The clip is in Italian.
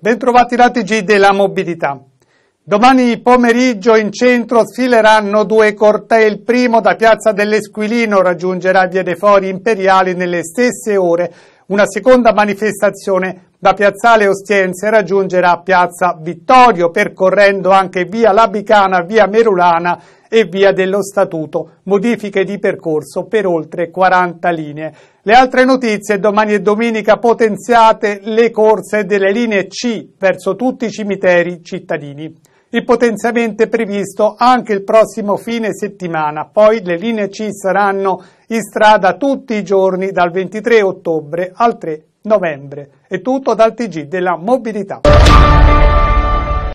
Bentrovati la TG della mobilità. Domani pomeriggio in centro sfileranno due cortei. Il primo da Piazza dell'Esquilino raggiungerà Via dei Fori Imperiali nelle stesse ore una seconda manifestazione da Piazzale Ostiense raggiungerà Piazza Vittorio, percorrendo anche via Labicana, via Merulana e via dello Statuto, modifiche di percorso per oltre 40 linee. Le altre notizie, domani e domenica potenziate le corse delle linee C verso tutti i cimiteri cittadini. Il potenziamento è previsto anche il prossimo fine settimana. Poi le linee C saranno in strada tutti i giorni dal 23 ottobre al 3 novembre. È tutto dal TG della mobilità.